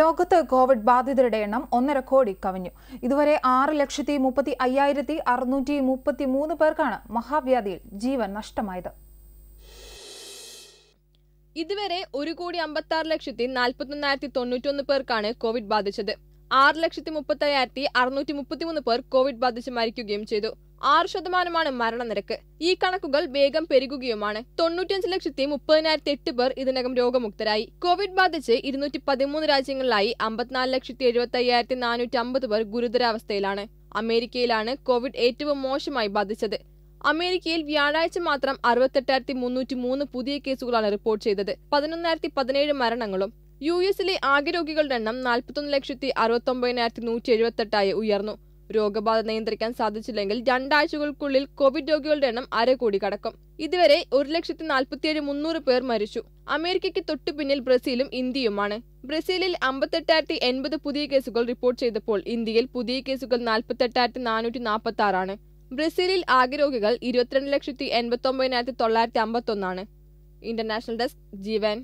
ലോകത്ത് കോവിഡ് ബാധിതരുടെ എണ്ണം ഒന്നര കോടി കവിഞ്ഞു ഇതുവരെ ആറ് ലക്ഷത്തി മുപ്പത്തി അയ്യായിരത്തി അറുന്നൂറ്റി മുപ്പത്തി മൂന്ന് പേർക്കാണ് മഹാവ്യാധിയിൽ ജീവൻ നഷ്ടമായത് ഇതുവരെ ഒരു കോടി അമ്പത്തി ആറ് ലക്ഷത്തി നാൽപ്പത്തൊന്നായിരത്തി ഒന്ന് പേർക്കാണ് കോവിഡ് ബാധിച്ചത് ആറ് ലക്ഷത്തി മുപ്പത്തി അയ്യായിരത്തി അറുന്നൂറ്റി മൂന്ന് പേർ കോവിഡ് ബാധിച്ച് മരിക്കുകയും ചെയ്തു ആറ് ശതമാനമാണ് മരണനിരക്ക് ഈ കണക്കുകൾ വേഗം പെരുകുകയുമാണ് തൊണ്ണൂറ്റിയഞ്ച് ലക്ഷത്തി മുപ്പതിനായിരത്തി എട്ട് പേർ ഇതിനകം രോഗമുക്തരായി കോവിഡ് ബാധിച്ച് ഇരുന്നൂറ്റി പതിമൂന്ന് രാജ്യങ്ങളിലായി അമ്പത്തിനാല് ലക്ഷത്തി എഴുപത്തി അയ്യായിരത്തി നാനൂറ്റി അമ്പത് പേർ ഗുരുതരാവസ്ഥയിലാണ് അമേരിക്കയിലാണ് കോവിഡ് ഏറ്റവും മോശമായി ബാധിച്ചത് അമേരിക്കയിൽ വ്യാഴാഴ്ച മാത്രം അറുപത്തെട്ടായിരത്തി മുന്നൂറ്റി മൂന്ന് പുതിയ കേസുകളാണ് റിപ്പോർട്ട് ചെയ്തത് പതിനൊന്നായിരത്തി പതിനേഴ് മരണങ്ങളും യു എസിലെ ആകെ രോഗികളുടെ എണ്ണം നാൽപ്പത്തൊന്ന് ലക്ഷത്തി അറുപത്തൊമ്പതിനായിരത്തി നൂറ്റി എഴുപത്തെട്ടായി ഉയർന്നു രോഗബാധ നിയന്ത്രിക്കാൻ സാധിച്ചില്ലെങ്കിൽ രണ്ടാഴ്ചകൾക്കുള്ളിൽ കോവിഡ് രോഗികളുടെ എണ്ണം അര കോടി കടക്കും ഇതുവരെ ഒരു ലക്ഷത്തി നാൽപ്പത്തിയേഴ് മുന്നൂറ് പേർ മരിച്ചു അമേരിക്കയ്ക്ക് തൊട്ടു പിന്നിൽ ബ്രസീലും ഇന്ത്യയുമാണ് ബ്രസീലിൽ അമ്പത്തെട്ടായിരത്തി എൺപത് പുതിയ കേസുകൾ റിപ്പോർട്ട് ചെയ്തപ്പോൾ ഇന്ത്യയിൽ പുതിയ കേസുകൾ നാൽപ്പത്തെട്ടായിരത്തി നാനൂറ്റി നാൽപ്പത്തി ആറാണ് ബ്രസീലിൽ ആകെ രോഗികൾ ഇരുപത്തിരണ്ട് ലക്ഷത്തി എൺപത്തി ഒമ്പതിനായിരത്തി തൊള്ളായിരത്തി അമ്പത്തൊന്നാണ് ഇന്റർനാഷണൽ ഡെസ്ക് ജീവൻ